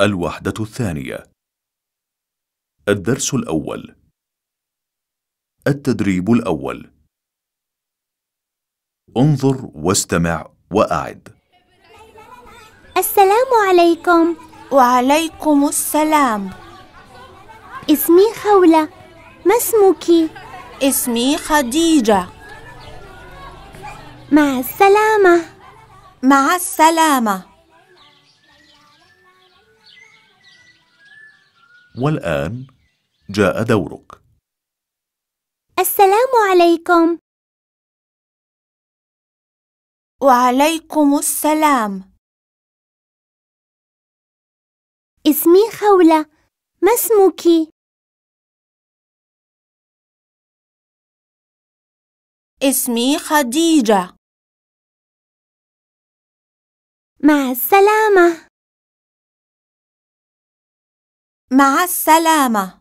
الوحدة الثانية الدرس الأول التدريب الأول انظر واستمع وأعد السلام عليكم وعليكم السلام اسمي خولة ما اسمك؟ اسمي خديجة مع السلامة مع السلامة والآن جاء دورك السلام عليكم وعليكم السلام اسمي خولة ما اسمك؟ اسمي خديجة مع السلامة مع السلامة